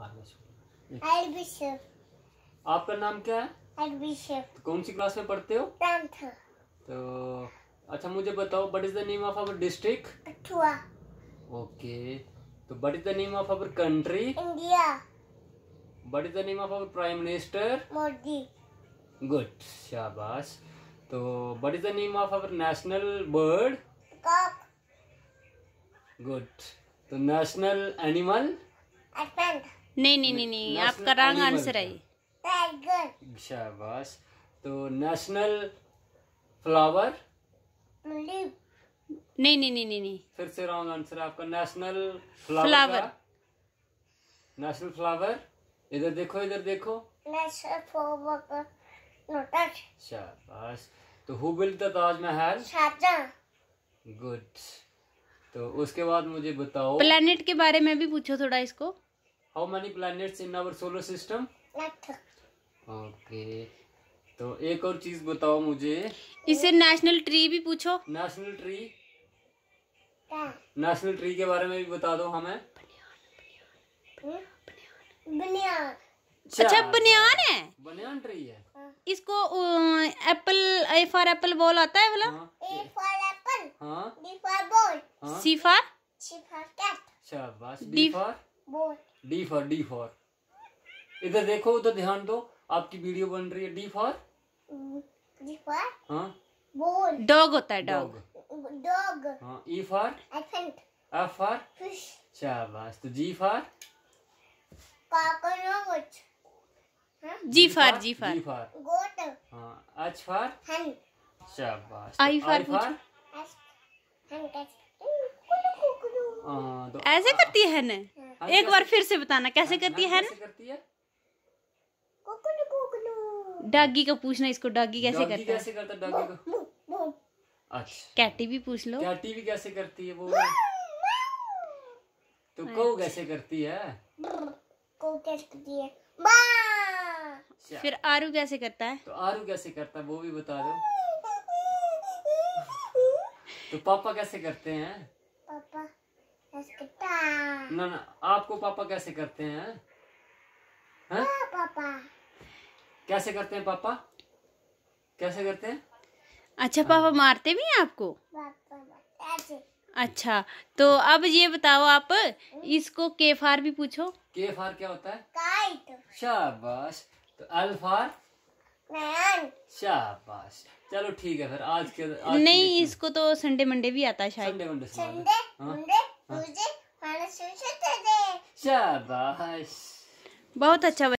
आपका नाम क्या है तो कौन सी क्लास में पढ़ते हो तो अच्छा मुझे बताओ what is the name of our district okay तो what is the name of our country India what is the name of our prime minister Modi good शाबाश तो what is the name of our national bird good तो national animal elephant नहीं नहीं नहीं नहीं आपका wrong answer है शाबाश तो नेशनल फ्लावर नहीं नहीं नहीं नहीं नहीं फिर से रॉन्ग आंसर आपका नेशनल फ्लावर नेशनल फ्लावर इधर देखो इधर देखो शाबाश तो who built the Taj Mahal good तो उसके बाद मुझे बताओ प्लेनेट के बारे में भी पूछो थोड़ा इसको how many planets in our solar system okay तो एक और चीज बताओ मुझे इसे नेशनल ट्री भी पूछो नेशनल ट्री नेशनल ट्री के बारे में भी बता दो हमें हम्म? बनियान अच्छा, अच्छा बनियान है बनियान ट्री है हाँ। इसको apple A for apple ball आता है बोला ए फॉर एप्पल हां B for ball C for C for cat शाबाश B for ball D for D for इधर देखो उधर ध्यान दो आपकी वीडियो बन रही है डी फॉर डॉग होता है dog dog E for F for fish शाबाश तो G for G for G for G for goat हाँ एच फॉर हाँ, शाबाश आई फॉर फॉर ऐसे करती है ना एक बार फिर से बताना कैसे हाँ, करती हाँ, है डागी का पूछना इसको डागी कैसे करती है अच्छा कैटी भी पूछ लो कैटी भी कैसे करती है वो तो हाँ। को कैसे करती है को कैसे करती है अच्छा। फिर आरू कैसे करता है तो आरू कैसे करता है वो भी बता दो तो पापा कैसे करते हैं ना ना आपको पापा कैसे करते हैं हा? पापा कैसे करते हैं पापा कैसे करते हैं अच्छा पापा मारते भी हैं आपको अच्छा तो अब ये बताओ आप इसको के फार भी पूछो के फार क्या होता है काइट शाबाश तो अल फार शाबाश चलो ठीक है फिर आज के आज नहीं इसको तो संडे मंडे भी आता है शायद संडे मंडे संडे शाबाश अच्छा, बहुत अच्छा